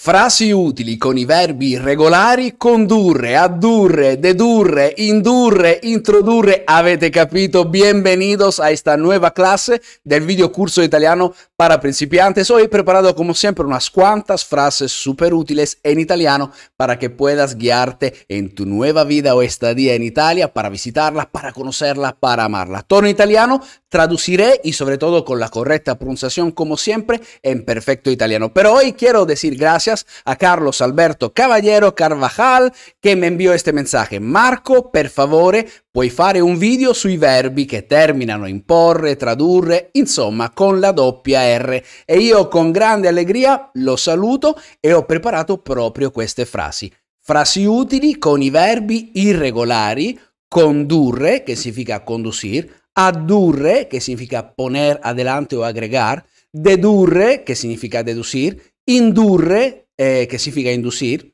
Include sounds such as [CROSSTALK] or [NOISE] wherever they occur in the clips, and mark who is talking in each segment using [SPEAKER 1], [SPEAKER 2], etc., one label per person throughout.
[SPEAKER 1] Frasi utili con i verbi regolari condurre, addurre, dedurre, indurre, introdurre. Avete capito? Bienvenidos a questa nuova classe del video curso italiano para principiantes. Hoy he preparado como siempre unas cuantas frases súper útiles en italiano para que puedas guiarte en tu nueva vida o estadía en Italia, para visitarla, para conocerla, para amarla. Tono italiano, Traduciré y sobre todo con la correcta pronunciación como siempre en perfecto italiano. Pero hoy quiero decir gracias a Carlos Alberto Caballero Carvajal que me envió este mensaje. Marco, per favore, puoi fare un video sui verbi che terminano in porre, tradurre, insomma, con la doppia R. E io con grande allegria lo saluto e ho preparato proprio queste frasi. Frasi utili con i verbi irregolari condurre, che significa conducir, addurre, que significa poner adelante o agregar, dedurre, que significa deducir, indurre, eh, que significa inducir,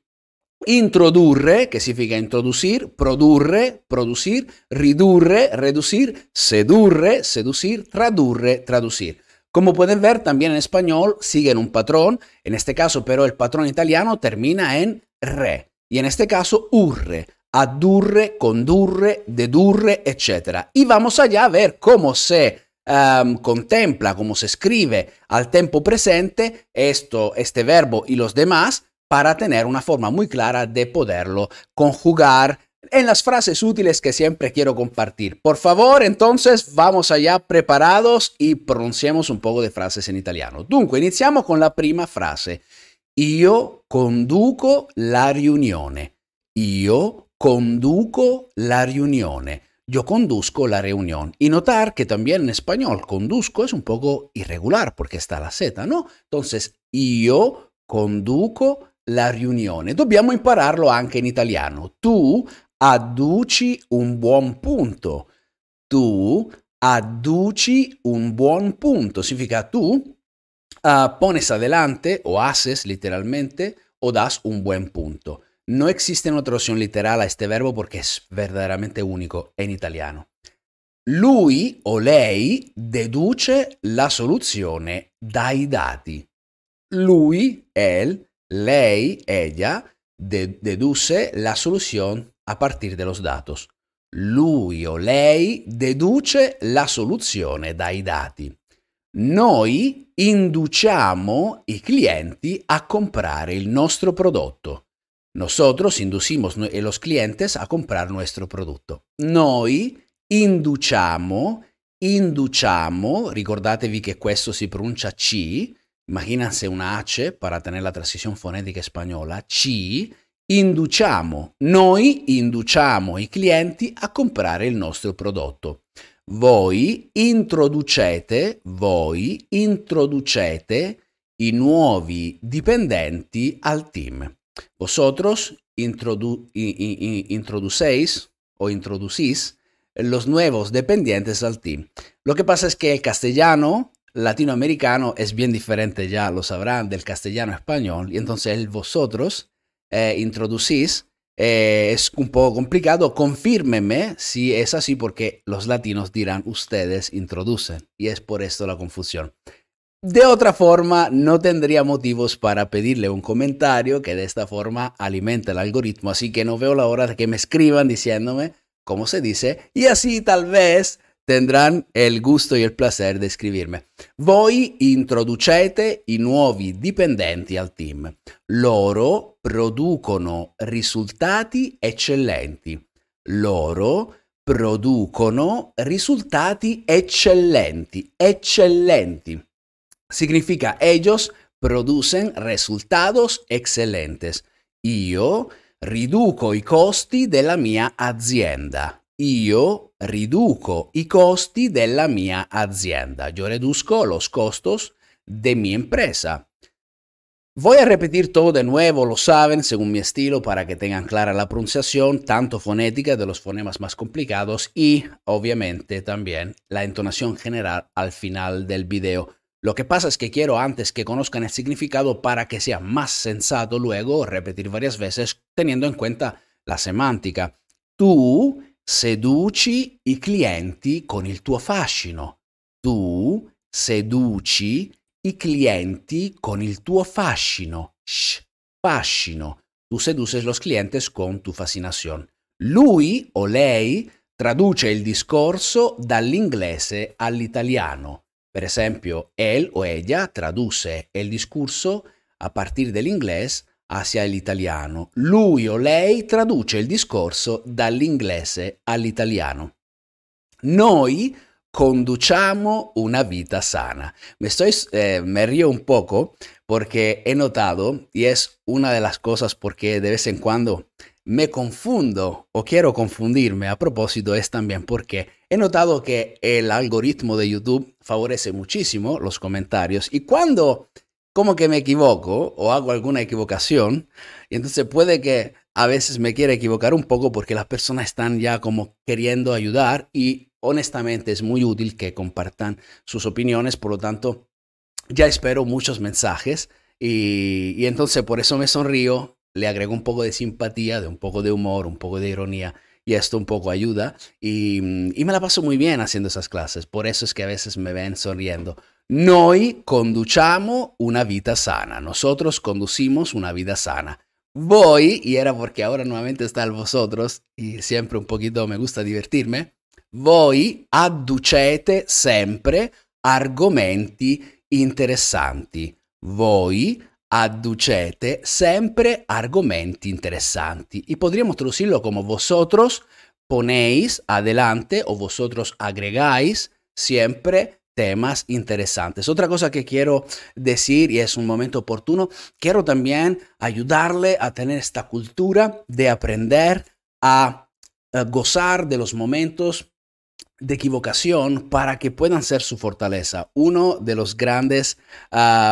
[SPEAKER 1] introdurre, que significa introducir, produrre, producir, ridurre, reducir, sedurre, seducir, tradurre, traducir. Como pueden ver, también en español siguen un patrón, en este caso pero el patrón italiano termina en re, y en este caso urre adurre, condurre, dedurre, etc. Y vamos allá a ver cómo se ehm, contempla, cómo se escribe al tiempo presente esto, este verbo y los demás para tener una forma muy clara de poderlo conjugar en las frases útiles que siempre quiero compartir. Por favor, entonces vamos allá preparados y pronunciemos un poco de frases en italiano. Dunque, iniciamos con la prima frase. YO conduco la riunione. Io conduco la riunione. Yo conduzco la reunión. Y notar que también en español conduzco es un poco irregular porque está la Z, ¿no? Entonces, yo conduco la riunione. Dobbiamo impararlo anche in italiano. Tú aduci un buon punto. Tú aduci un buon punto. Significa tú uh, ah, pones adelante o haces literalmente o das un buen punto. No existe una traducción literal a este verbo porque es verdaderamente único en italiano. Lui o lei deduce la soluzione dai dati. Lui, él, lei, ella, de deduce la solución a partir de los datos. Lui o lei deduce la soluzione dai dati. Noi induciamo i clienti a comprare il nostro prodotto. Nosotros inducimos a los clientes a comprar nuestro prodotto. Noi induciamo, induciamo, ricordatevi che questo si pronuncia C, imagínense una H para tener la transición fonética española, C, induciamo, noi induciamo i clienti a comprare il nostro prodotto. Voi introducete, voi introducete i nuovi dipendenti al team. Vosotros introducéis o introducís los nuevos dependientes al team. Lo que pasa es que el castellano latinoamericano es bien diferente, ya lo sabrán, del castellano español. Y entonces el vosotros eh, introducís eh, es un poco complicado. Confírmeme si es así porque los latinos dirán ustedes introducen. Y es por esto la confusión. De otra forma, no tendría motivos para pedirle un comentario que de esta forma alimenta el algoritmo. Así que no veo la hora de que me escriban diciéndome cómo se dice. Y así tal vez tendrán el gusto e il placer di scrivermi. Voi introducete i nuovi dipendenti al team. Loro producono risultati eccellenti. Loro producono risultati eccellenti, eccellenti. Significa, ellos producen resultados excelentes. yo riduco i costi della mia azienda. Io riduco i costi della mia azienda. Yo reduzco los costos de mi empresa. Voy a repetir todo de nuevo, lo saben, según mi estilo, para que tengan clara la pronunciación, tanto fonética de los fonemas más complicados y, obviamente, también la entonación general al final del video. Lo que pasa es que quiero antes que conozcan el significado para que sea más sensato luego repetir varias veces teniendo en cuenta la semántica. Tu seduci i clienti con il tuo fascino. Tu seduci i clienti con il tuo fascino. fascino. Tú seduces los clientes con tu fascinación. Lui o lei traduce il discorso dall'inglese all'italiano. Per esempio, él o ella traduce il discorso a partire dall'inglese hacia l'italiano. Lui o lei traduce il discorso dall'inglese all'italiano. Noi conduciamo una vita sana. Me, estoy, eh, me río un poco porque he notado, y es una de las cosas porque de vez en cuando me confundo o quiero confundirme a propósito, es también porque He notado que el algoritmo de YouTube favorece muchísimo los comentarios y cuando como que me equivoco o hago alguna equivocación, y entonces puede que a veces me quiera equivocar un poco porque las personas están ya como queriendo ayudar y honestamente es muy útil que compartan sus opiniones, por lo tanto ya espero muchos mensajes y, y entonces por eso me sonrío, le agrego un poco de simpatía, de un poco de humor, un poco de ironía y esto un poco ayuda mm, y, me la paso muy bien haciendo esas clases, por eso es que a veces me ven sonriendo. Noi conduciamo una vida sana, nosotros conducimos una vida sana. Voy, y era porque ahora nuevamente está el vosotros, y siempre un poquito me gusta divertirme, voi adducete sempre argomenti interessanti. Voi aducete siempre argumentos interessanti y e podríamos traducirlo como vosotros ponéis adelante o vosotros agregáis siempre temas interesantes. Otra cosa que quiero decir, y es un momento oportuno, quiero también ayudarle a tener esta cultura de aprender a, a eh, gozar de los momentos de equivocación para que puedan ser su fortaleza. Uno de los grandes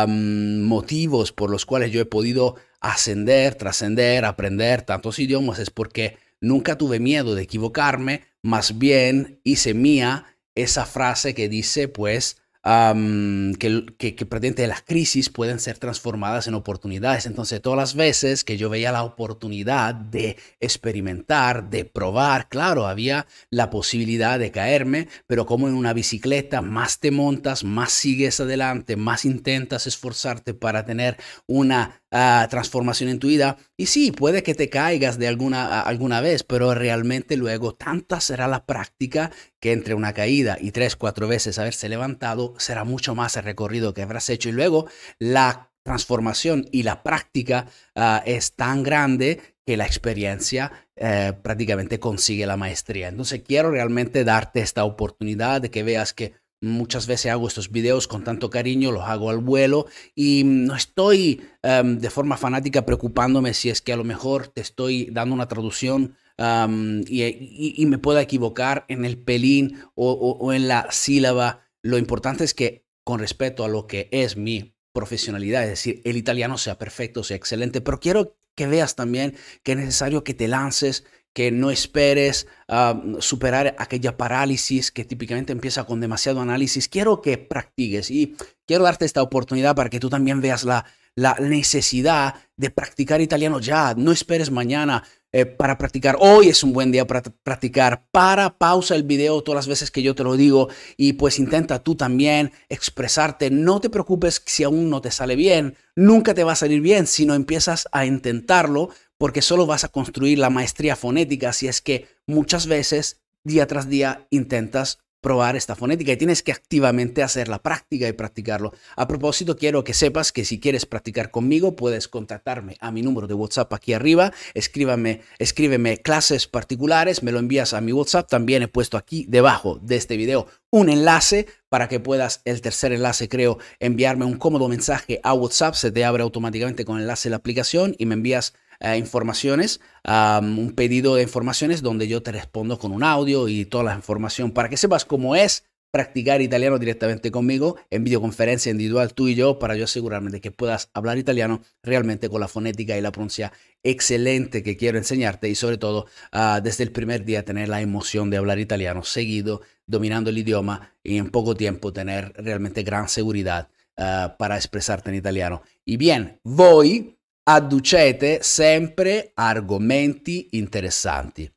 [SPEAKER 1] motivos por los cuales yo he podido ascender, trascender, aprender tantos idiomas es porque nunca tuve miedo de equivocarme, más bien hice mía esa frase que dice pues que, que, que las crisis pueden ser transformadas en oportunidades. Entonces, todas las veces que yo veía la oportunidad de experimentar, de probar, claro, había la posibilidad de caerme, pero como en una bicicleta, más te montas, más sigues adelante, más intentas esforzarte para tener una Ah, transformación en tu vida. Y sí, puede que te caigas de alguna, alguna vez, pero realmente luego tanta será la práctica que entre una caída y tres, cuatro veces haberse levantado, será mucho más el recorrido que habrás hecho. Y luego la transformación y la práctica ah, es tan grande que la experiencia eh, prácticamente consigue la maestría. Entonces quiero realmente darte esta oportunidad de que veas que Muchas veces hago estos videos con tanto cariño, los hago al vuelo y no estoy em, de forma fanática preocupándome si es que a lo mejor te estoy dando una traducción em, y, me pueda equivocar en el pelín o, o en la sílaba. Lo importante es que con respecto a lo que es mi profesionalidad, es decir, el italiano sea perfecto, sea excelente, pero quiero que veas también que es necesario que te lances, que no esperes ah, superar aquella parálisis que típicamente empieza con demasiado análisis. Quiero que practiques y quiero darte esta oportunidad para que tú también veas la, la necesidad de practicar italiano ya. No esperes mañana, eh, para practicar. Hoy es un buen día para practicar. Para, pausa el video todas las veces que yo te lo digo y pues intenta tú también expresarte. No te preocupes si aún no te sale bien. Nunca te va a salir bien si no empiezas a intentarlo porque solo vas a construir la maestría fonética si es que muchas veces, día tras día, intentas probar esta fonética y tienes que activamente hacer la práctica y practicarlo. A propósito, quiero que sepas que si quieres practicar conmigo, puedes contactarme a mi número de WhatsApp aquí arriba, escríbame, escríbeme clases particulares, me lo envías a mi WhatsApp, también he puesto aquí debajo de este video un enlace para que puedas, el tercer enlace creo, enviarme un cómodo mensaje a WhatsApp, se te abre automáticamente con enlace la aplicación y me envías eh, informaciones, un pedido de informaciones donde yo te respondo con un audio y toda la información para que sepas cómo es practicar italiano directamente conmigo en videoconferencia individual tú y yo para yo asegurarme de que puedas hablar italiano realmente con la fonética y la pronuncia excelente que quiero enseñarte y sobre todo ah, desde el primer día tener la emoción de hablar italiano seguido, dominando el idioma y en poco tiempo tener realmente gran seguridad ah, para expresarte en italiano. Y bien, voy adducete sempre argomenti interessanti.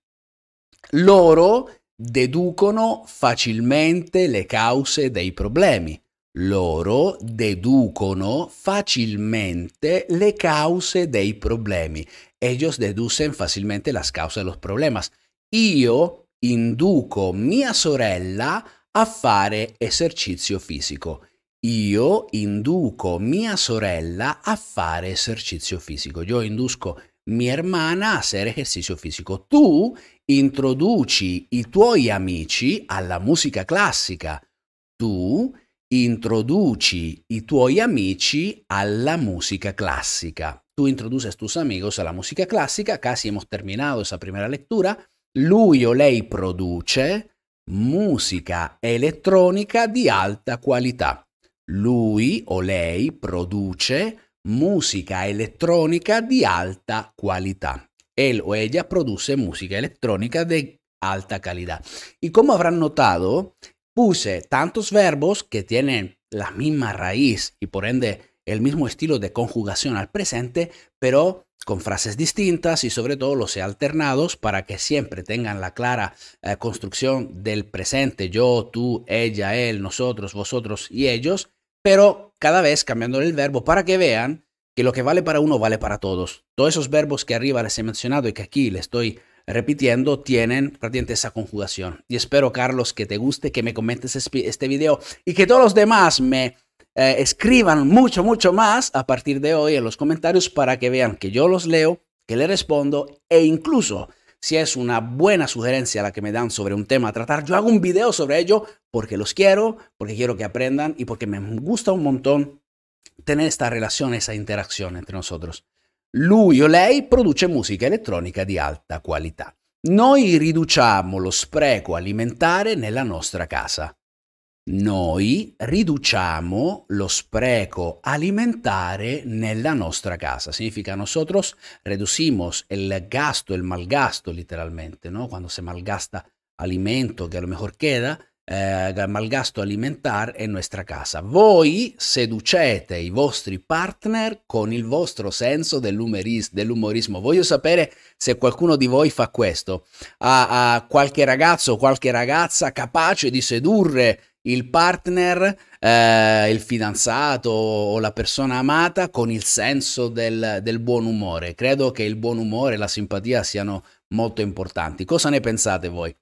[SPEAKER 1] Loro deducono facilmente le cause dei problemi. Loro deducono facilmente le cause dei problemi. Ellos deducen facilmente las causas de los problemas. Io induco mia sorella a fare esercizio fisico io induco mia sorella a fare esercizio fisico. Io induco mia hermana a fare esercizio fisico. Tu introduci i tuoi amici alla musica classica. Tu introduci i tuoi amici alla música clásica. Tú introduces tus amigos alla musica classica. casi hemos terminado esa primera lectura. Lui o lei produce musica elettronica di alta qualità. Lui o lei produce música electrónica de alta qualità. Él o ella produce música electrónica de alta calidad. Y como habrán notado, puse tantos verbos que tienen la misma raíz y por ende el mismo estilo de conjugación al presente, pero con frases distintas y sobre todo los he alternados para que siempre tengan la clara eh, construcción del presente, yo, tú, ella, él, nosotros, vosotros y ellos, pero cada vez cambiando el verbo para que vean que lo que vale para uno vale para todos. Todos esos verbos que arriba les he mencionado y que aquí les estoy repitiendo tienen prácticamente esa conjugación. Y espero, Carlos, que te guste, que me comentes este video y que todos los demás me eh, escriban mucho, mucho más a partir de hoy en los comentarios para que vean que yo los leo, que le respondo e incluso si es una buena sugerencia la que me dan sobre un tema a tratar, yo hago un video sobre ello porque los quiero, porque quiero que aprendan y porque me gusta un montón tener esta relación, esa interacción entre nosotros. Lui o lei produce música electrónica de alta qualità. Noi riduciamo lo spreco alimentare nella nostra casa. noi riduciamo lo spreco alimentare nella nostra casa. Significa nosotros reducimos el gasto, el malgasto letteralmente, ¿no? Cuando se malgasta alimento che a lo mejor queda, eh, malgasto alimentare en nostra casa. Voi seducete i vostri partner con il vostro senso dell'umorismo. Voglio sapere se qualcuno di voi fa questo. Ha, ha qualche ragazzo o qualche ragazza capace di sedurre il partner, eh, il fidanzato o la persona amata con il senso del, del, buon umore. Credo che il buon umore e la simpatia siano molto importanti. Cosa ne pensate voi?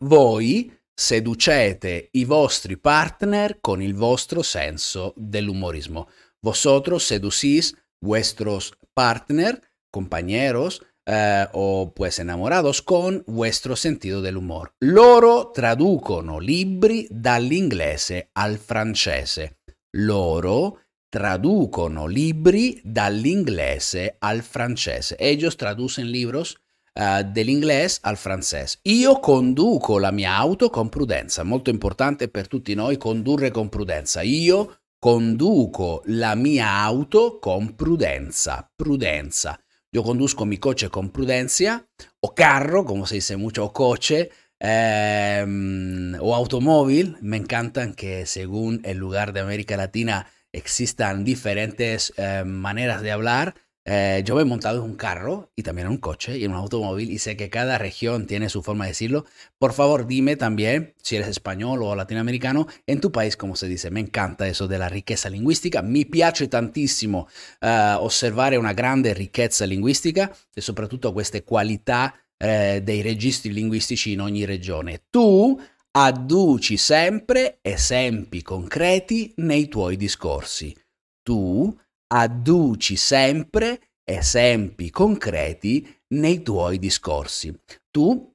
[SPEAKER 1] Voi seducete i vostri partner con il vostro senso dell'umorismo. Vosotros seducís vuestros partner, compañeros, eh, o pues enamorados con vuestro sentido del humor. Loro traducono libri dall'inglese al francese. Loro traducono libri dall'inglese al francese. Ellos traducen libros uh, eh, dell'inglese al francese. Io conduco la mia auto con prudenza. Molto importante per tutti noi condurre con prudenza. Io conduco la mia auto con prudenza. Prudenza. Yo conduzco mi coche con prudencia, o carro, como se dice mucho, o coche, em, o automóvil. Me encantan que según el lugar de América Latina existan diferentes em, maneras de hablar. Eh, yo me he montado en un carro y también en un coche y en un automóvil y sé que cada región tiene su forma de decirlo. Por favor, dime también si eres español o latinoamericano en tu país cómo se dice. Me encanta eso de la ricchezza linguistica. Mi piace tantissimo eh, osservare una grande ricchezza linguistica e soprattutto queste qualità eh, dei registri linguistici in ogni regione. Tu adduci sempre esempi concreti nei tuoi discorsi. Tu adduci sempre esempi concreti nei tuoi discorsi. Tu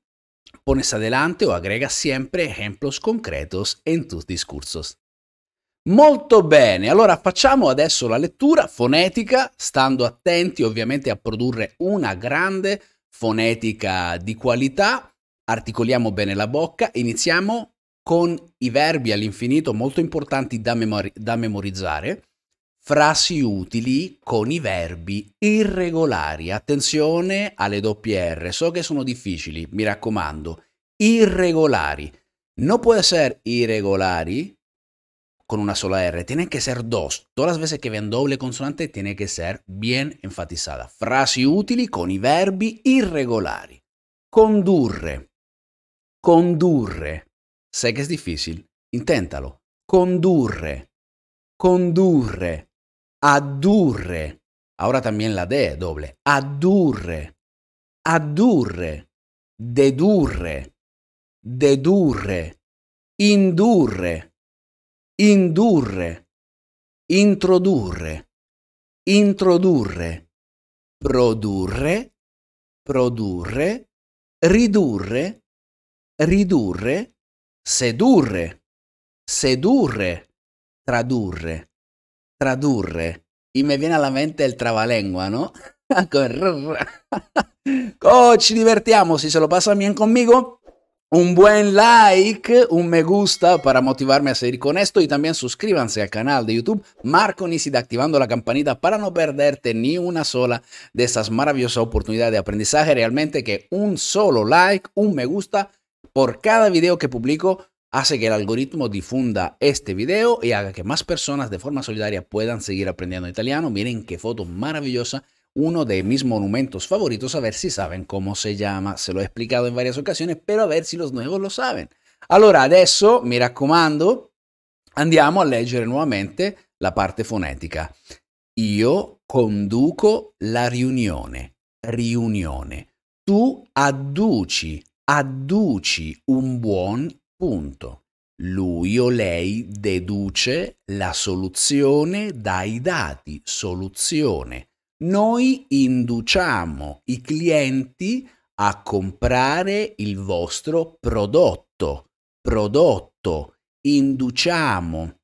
[SPEAKER 1] pones adelante o agregas sempre ejemplos concretos en tus discursos. Molto bene, allora facciamo adesso la lettura fonetica, stando attenti ovviamente a produrre una grande fonetica di qualità. Articoliamo bene la bocca, iniziamo con i verbi all'infinito molto importanti da, memori- da memorizzare frasi utili con i verbi irregolari. Attenzione alle doppie R, so che sono difficili, mi raccomando. Irregolari. Non può essere irregolari con una sola R, tiene che essere dos. Todas las veces que ven doble consonante tiene che essere bien enfatizzata. Frasi utili con i verbi irregolari. Condurre. Condurre. Sai che è difficile? inténtalo. Condurre. Condurre. Adurre. Ahora también la D doble. Adurre. Adurre. Dedurre. Dedurre. Indurre. Indurre. Introdurre. Introdurre. Produrre. Produrre. Ridurre. Ridurre. Sedurre. Sedurre. Tradurre tradurre. Y me viene a la mente el trabalengua, ¿no? [LAUGHS] ¡Coach, ci se lo pasan bien conmigo. Un buen like, un me gusta para motivarme a seguir con esto y también suscríbanse al canal de YouTube Marco Nisida activando la campanita para no perderte ni una sola de esas maravillosas oportunidades de aprendizaje. Realmente que un solo like, un me gusta por cada video que publico hace que el algoritmo difunda este video y haga que más personas de forma solidaria puedan seguir aprendiendo italiano. Miren qué foto maravillosa, uno de mis monumentos favoritos, a ver si saben cómo se llama. Se lo he explicado en varias ocasiones, pero a ver si los nuevos lo saben. Allora, adesso, mi raccomando, andiamo a leggere nuevamente la parte fonetica. Yo conduco la reunión. riunione. Tú adduci, adduci un buon Punto. Lui o lei deduce la soluzione dai dati, soluzione. Noi induciamo i clienti a comprare il vostro prodotto, prodotto, induciamo.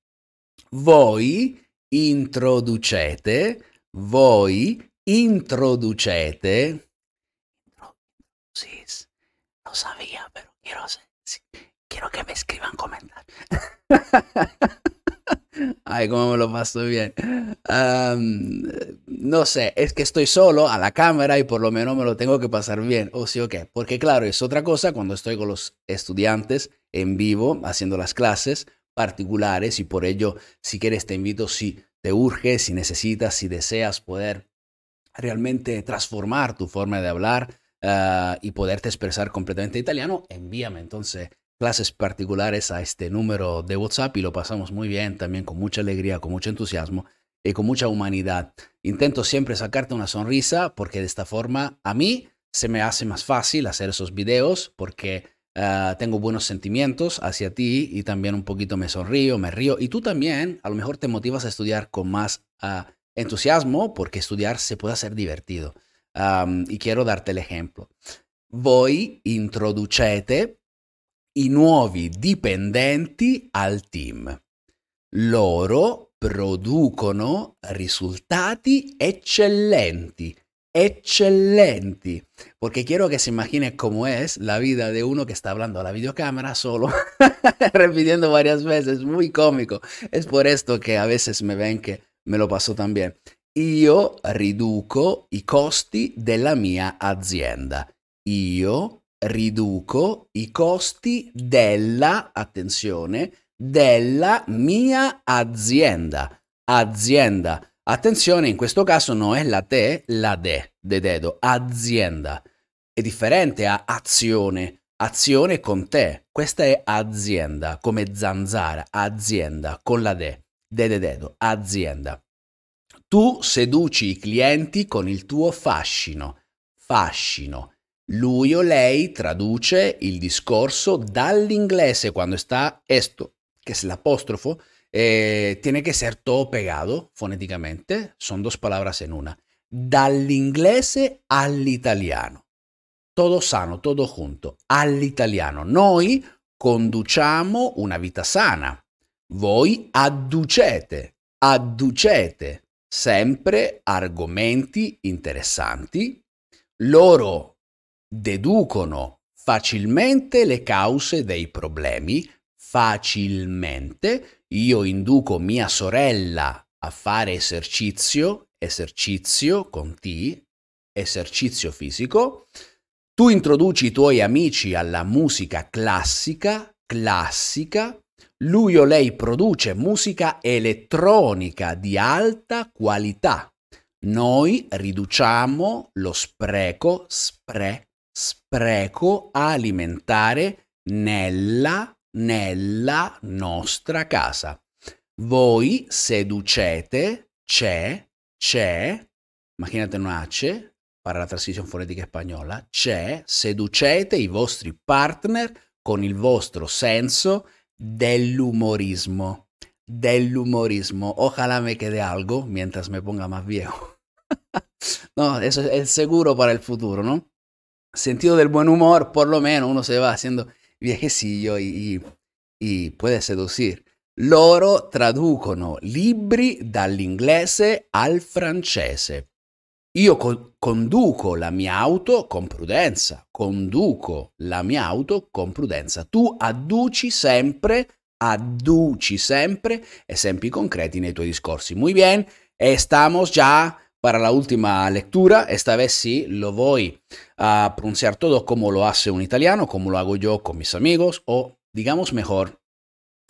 [SPEAKER 1] Voi introducete, voi introducete. Sì, lo sabía, pero quiero hacer. Quiero que me escriban comentarios. [LAUGHS] Ay, cómo me lo paso bien. no sé, es que estoy solo a la cámara y por lo menos me lo tengo que pasar bien. O sí, o qué. Porque claro, es otra cosa cuando estoy con los estudiantes en vivo haciendo las clases particulares y por ello, si quieres, te invito si te urge, si necesitas, si deseas poder realmente transformar tu forma de hablar ah, y poderte expresar completamente italiano, envíame entonces clases particulares a este número de WhatsApp y lo pasamos muy bien, también con mucha alegría, con mucho entusiasmo y con mucha humanidad. Intento siempre sacarte una sonrisa porque de esta forma a mí se me hace más fácil hacer esos videos porque eh, tengo buenos sentimientos hacia ti y también un poquito me sonrío, me río y tú también a lo mejor te motivas a estudiar con más eh, entusiasmo porque estudiar se puede hacer divertido. y quiero darte el ejemplo. Voy introducete i nuovi dipendenti al team. Loro producono risultati eccellenti, eccellenti. perché quiero che se imaginen come è la vita di uno che sta parlando alla videocamera videocámara solo, [LAUGHS] repitiendo varias è molto comico, Es por esto che a veces me ven que me lo paso también. Io riduco i costi della mia azienda. Io riduco i costi della, attenzione, della mia azienda. Azienda. Attenzione, in questo caso non è la te, la de, de dedo, azienda. È differente a azione. Azione con te. Questa è azienda, come zanzara, azienda, con la de, de, de dedo, azienda. Tu seduci i clienti con il tuo fascino. Fascino lui o lei traduce il discorso dall'inglese quando sta esto, che es l'apostrofo, eh, tiene che essere tutto pegato foneticamente, sono due parole in una, dall'inglese all'italiano. tutto sano, tutto junto, all'italiano. Noi conduciamo una vita sana. Voi adducete, adducete sempre argomenti interessanti. Loro deducono facilmente le cause dei problemi, facilmente io induco mia sorella a fare esercizio, esercizio con T, esercizio fisico, tu introduci i tuoi amici alla musica classica, classica, lui o lei produce musica elettronica di alta qualità. Noi riduciamo lo spreco, spreco spreco alimentare nella, nella nostra casa. Voi seducete, c'è, c'è, macchinate una C, fare la transizione fonetica spagnola, c'è, seducete i vostri partner con il vostro senso dell'umorismo. Dell'umorismo. Ojalá me quede algo mientras me ponga más viejo. [LAUGHS] no, eso es seguro per il futuro, ¿no? sentido del buen humor, por lo menos uno se va haciendo viejecillo y, y puede seducir. Loro traducono libri dall'inglese al francese. Io co- conduco la mia auto con prudenza. Conduco la mia auto con prudenza. Tu adduci sempre, adduci sempre esempi concreti nei tuoi discorsi. Muy bien, estamos ya per la ultima lectura. Esta vez sí lo voy a pronunciar todo come lo hace un italiano, come lo hago io con mis amigos, o digamos mejor,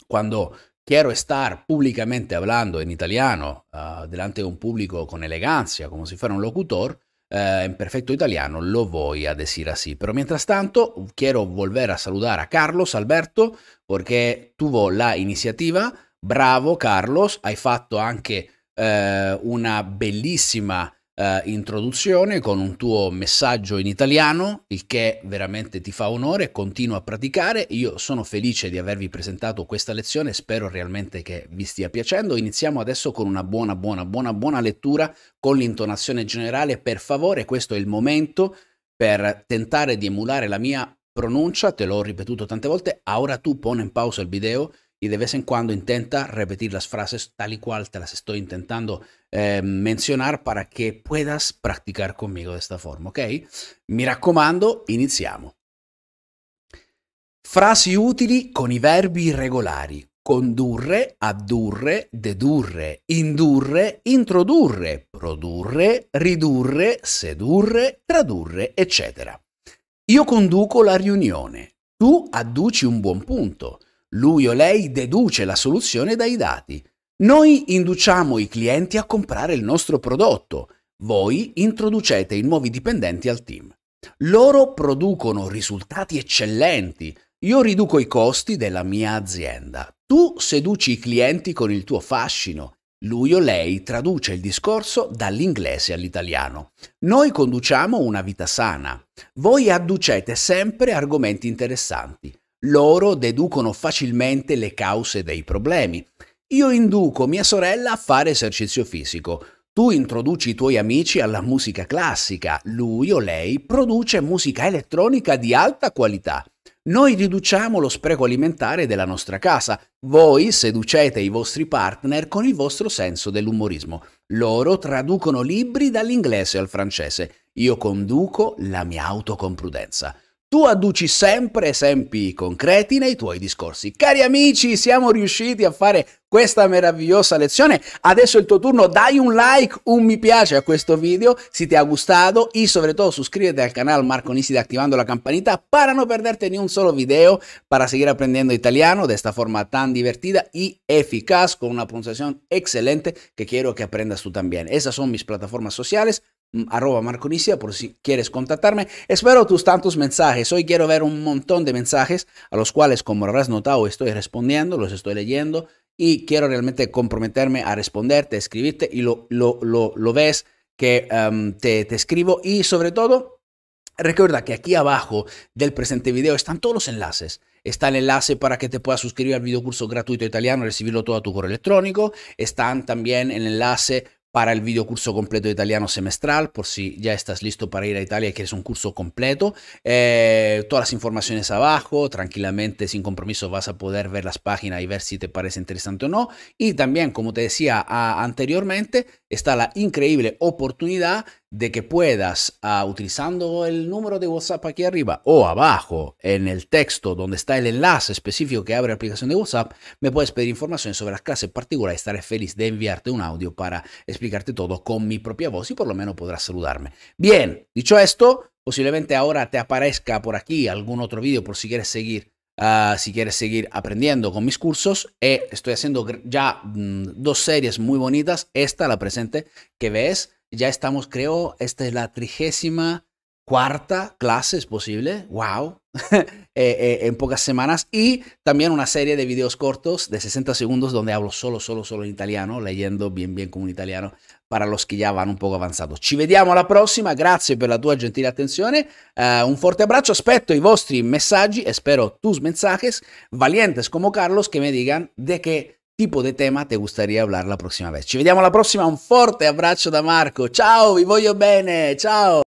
[SPEAKER 1] cuando quiero estar públicamente hablando en italiano uh, delante de un público con elegancia, como si fuera un locutor, Uh, en perfecto italiano, lo voy a decir así. Pero mientras tanto, quiero volver a saludar a Carlos Alberto porque tuvo la iniziativa. Bravo Carlos, hai fatto anche eh, una bellissima eh, introduzione con un tuo messaggio in italiano, il che veramente ti fa onore, continua a praticare. Io sono felice di avervi presentato questa lezione, spero realmente che vi stia piacendo. Iniziamo adesso con una buona, buona, buona, buona lettura con l'intonazione generale. Per favore, questo è il momento per tentare di emulare la mia pronuncia, te l'ho ripetuto tante volte, ora tu pone in pausa il video y de vez en cuando intenta repetir las frases tal y cual te las estoy intentando eh, mencionar para che puedas practicar conmigo de esta forma, ok? Mi raccomando, iniziamo. Frasi utili con i verbi irregolari. Condurre, addurre, dedurre, indurre, introdurre, produrre, ridurre, sedurre, tradurre, eccetera. Io conduco la riunione. Tu adduci un buon punto. Lui o lei deduce la soluzione dai dati. Noi induciamo i clienti a comprare il nostro prodotto. Voi introducete i nuovi dipendenti al team. Loro producono risultati eccellenti. Io riduco i costi della mia azienda. Tu seduci i clienti con il tuo fascino. Lui o lei traduce il discorso dall'inglese all'italiano. Noi conduciamo una vita sana. Voi adducete sempre argomenti interessanti. Loro deducono facilmente le cause dei problemi. Io induco mia sorella a fare esercizio fisico. Tu introduci i tuoi amici alla musica classica, lui o lei produce musica elettronica di alta qualità. Noi riduciamo lo spreco alimentare della nostra casa, voi seducete i vostri partner con il vostro senso dell'umorismo. Loro traducono libri dall'inglese al francese, io conduco la mia auto con prudenza. Tu adduci sempre esempi concreti nei tuoi discorsi. Cari amici, siamo riusciti a fare questa meravigliosa lezione. Adesso è il tuo turno, dai un like, un mi piace a questo video, se ti ha gustato, y sobre todo al canale Marco Nisida attivando la campanita per non perderti ni un solo video, per seguir apprendendo italiano de esta forma tan divertida y eficaz con una pronunciación excelente que quiero que aprendas tú también. Esas son mis plataformas sociales. arroba marconicia por si quieres contactarme. Espero tus tantos mensajes. Hoy quiero ver un montón de mensajes a los cuales, como habrás notado, estoy respondiendo, los estoy leyendo y quiero realmente comprometerme a responderte, escribirte y lo, lo, lo, ves que em, te, te escribo y sobre todo Recuerda que aquí abajo del presente video están todos los enlaces. Está el enlace para que te puedas suscribir al video curso gratuito italiano recibirlo todo a tu correo electrónico. Están también el enlace para el video curso completo italiano semestral, por si ya estás listo para ir a Italia y quieres un curso completo. Eh, todas las informaciones abajo, tranquilamente, sin compromiso, vas a poder ver las páginas y ver si te parece interesante o no. Y también, como te decía anteriormente, está la increíble oportunidad de que puedas, ah, utilizando el número de WhatsApp aquí arriba o abajo en el texto donde está el enlace específico que abre la aplicación de WhatsApp, me puedes pedir información sobre las clases particulares. Estaré feliz de enviarte un audio para explicarte todo con mi propia voz y por lo menos podrás saludarme. Bien, dicho esto, posiblemente ahora te aparezca por aquí algún otro vídeo, por si quieres seguir. Ah, si quieres seguir aprendiendo con mis cursos, eh, estoy haciendo ya mm, dos series muy bonitas. Esta, la presente que ves, ya estamos, creo, esta es la trigésima cuarta clase, es posible. ¡Wow! [LAUGHS] Eh, eh, en pocas semanas. Y también una serie de videos cortos de 60 segundos donde hablo solo, solo, solo en italiano, leyendo bien, bien como un italiano para los que ya van un poco avanzados. Ci vediamo la prossima, gracias per la tua gentile attenzione, eh, un forte abbraccio, aspetto i vostri messaggi, espero tus mensajes valientes como Carlos que me digan de que tipo di tema ti gustaría hablar la prossima vez. Ci vediamo alla prossima, un forte abbraccio da Marco. Ciao, vi voglio bene, ciao!